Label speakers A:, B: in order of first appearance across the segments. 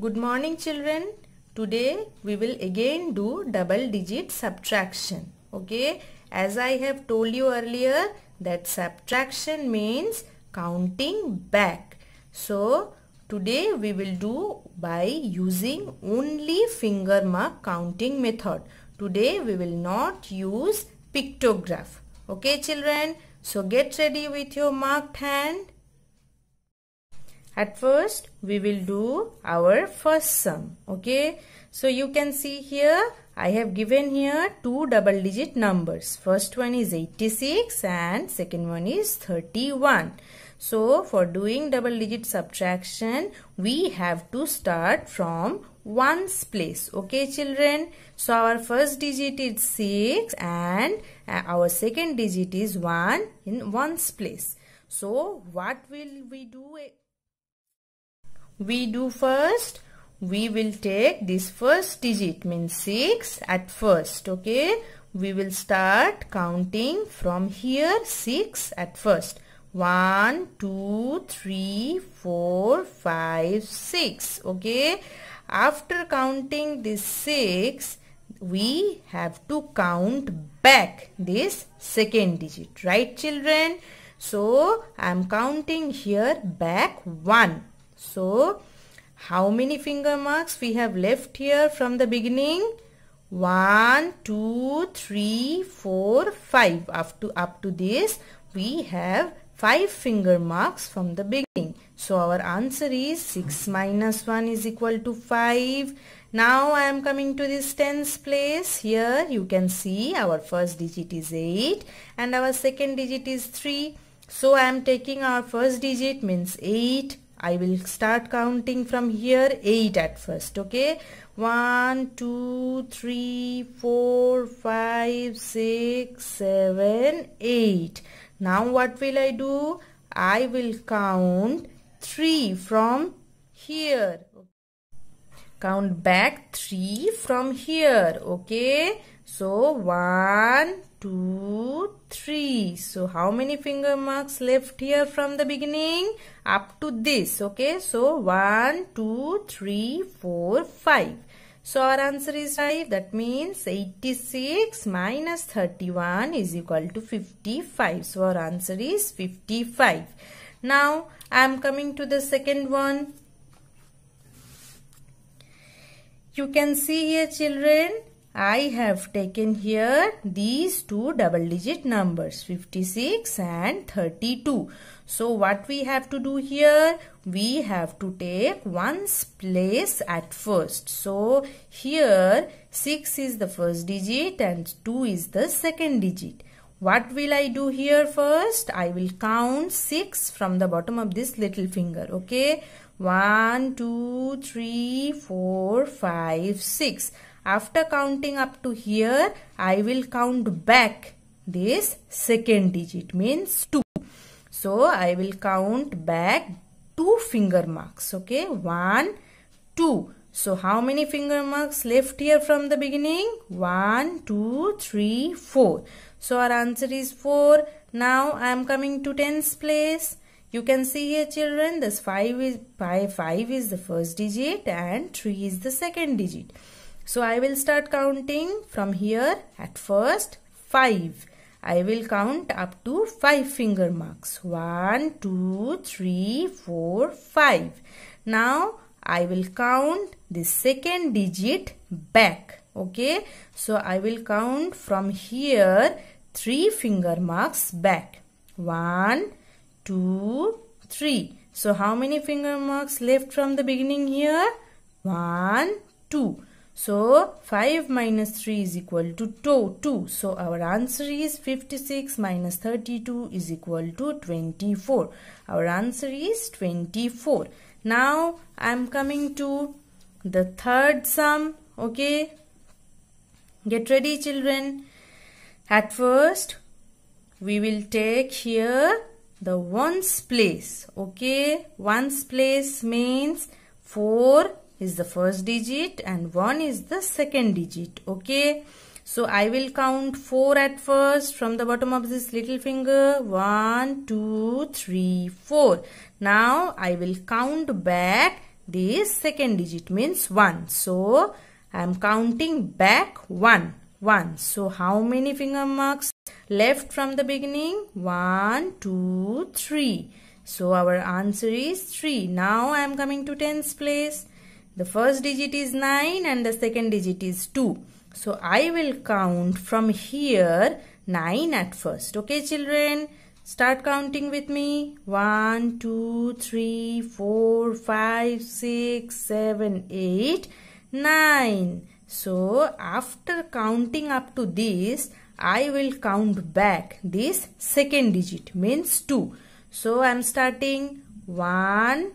A: Good morning children. Today we will again do double digit subtraction. Okay. As I have told you earlier that subtraction means counting back. So today we will do by using only finger mark counting method. Today we will not use pictograph. Okay children. So get ready with your marked hand. At first, we will do our first sum. Okay. So, you can see here, I have given here two double digit numbers. First one is 86 and second one is 31. So, for doing double digit subtraction, we have to start from ones place. Okay, children. So, our first digit is 6 and uh, our second digit is 1 in ones place. So, what will we do? we do first? We will take this first digit means 6 at first. Okay. We will start counting from here 6 at first. 1, 2, 3, 4, 5, 6. Okay. After counting this 6, we have to count back this second digit. Right children? So, I am counting here back 1. So, how many finger marks we have left here from the beginning? 1, 2, 3, 4, 5. Up to, up to this, we have 5 finger marks from the beginning. So, our answer is 6 minus 1 is equal to 5. Now, I am coming to this tens place. Here, you can see our first digit is 8 and our second digit is 3. So, I am taking our first digit means 8 I will start counting from here 8 at first okay 1 2 3 4 5 6 7 8 now what will I do I will count 3 from here count back 3 from here okay so 1 two, three. So how many finger marks left here from the beginning up to this? Okay, so one, two, three, four, five. So our answer is 5. That means 86 minus 31 is equal to 55. So our answer is 55. Now I am coming to the second one. You can see here children I have taken here these two double digit numbers 56 and 32. So what we have to do here? We have to take one's place at first. So here 6 is the first digit and 2 is the second digit. What will I do here first? I will count 6 from the bottom of this little finger. Okay. 1, 2, 3, 4, 5, 6. After counting up to here, I will count back this second digit means 2. So, I will count back 2 finger marks. Okay, 1, 2. So, how many finger marks left here from the beginning? 1, 2, 3, 4. So, our answer is 4. Now, I am coming to tens place. You can see here children, this 5 is, 5, 5 is the first digit and 3 is the second digit. So I will start counting from here at first 5. I will count up to 5 finger marks. One, two, three, four, five. Now I will count the second digit back. Okay. So I will count from here 3 finger marks back. One, two, three. So how many finger marks left from the beginning here? One, two. So 5 minus 3 is equal to 2. Two. So our answer is 56 minus 32 is equal to 24. Our answer is 24. Now I am coming to the third sum. Okay. Get ready children. At first we will take here the ones place. Okay. Ones place means 4 is the first digit and 1 is the second digit. Okay. So I will count 4 at first from the bottom of this little finger. 1, 2, 3, 4. Now I will count back this second digit means 1. So I am counting back 1. 1. So how many finger marks left from the beginning? 1, 2, 3. So our answer is 3. Now I am coming to tens place. The first digit is 9 and the second digit is 2. So I will count from here 9 at first. Okay children, start counting with me. 1, 2, 3, 4, 5, 6, 7, 8, 9. So after counting up to this, I will count back this second digit means 2. So I am starting 1,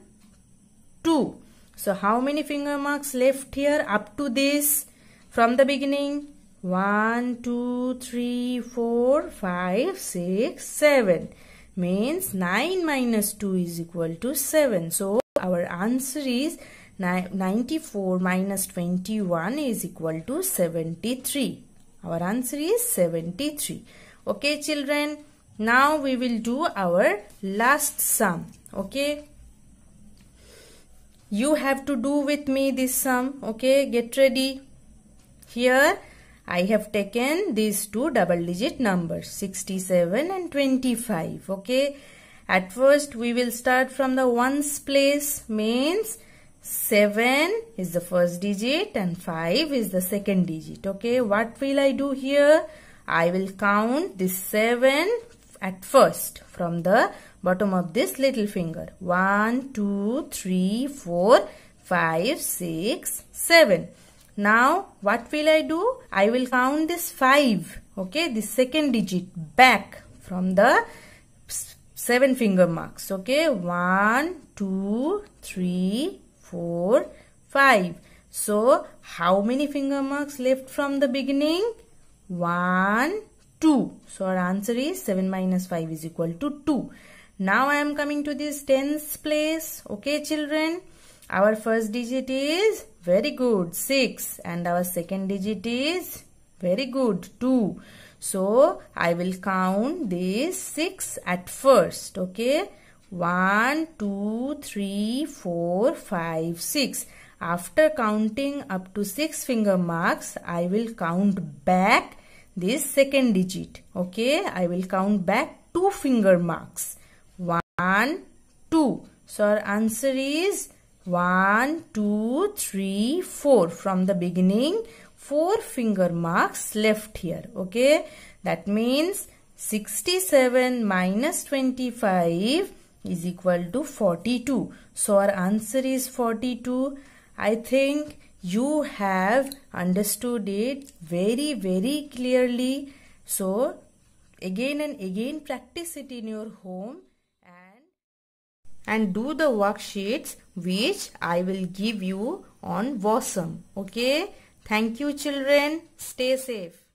A: 2. So how many finger marks left here up to this from the beginning? 1, 2, 3, 4, 5, 6, 7. Means 9 minus 2 is equal to 7. So our answer is 94 minus 21 is equal to 73. Our answer is 73. Okay children, now we will do our last sum. Okay you have to do with me this sum okay get ready here I have taken these two double digit numbers 67 and 25 okay at first we will start from the ones place means 7 is the first digit and 5 is the second digit okay what will I do here I will count this 7 at first from the bottom of this little finger. 1, 2, 3, 4, 5, 6, 7. Now, what will I do? I will count this 5. Okay, the second digit back from the 7 finger marks. Okay, 1, 2, 3, 4, 5. So, how many finger marks left from the beginning? 1, 2. So our answer is 7 minus 5 is equal to 2. Now I am coming to this tens place. Okay children. Our first digit is very good 6 and our second digit is very good 2. So I will count this 6 at first. Okay. 1, 2, 3, 4, 5, 6. After counting up to 6 finger marks, I will count back this second digit okay i will count back two finger marks one two so our answer is one two three four from the beginning four finger marks left here okay that means 67 minus 25 is equal to 42 so our answer is 42 i think you have understood it very very clearly so again and again practice it in your home and and do the worksheets which i will give you on wasm okay thank you children stay safe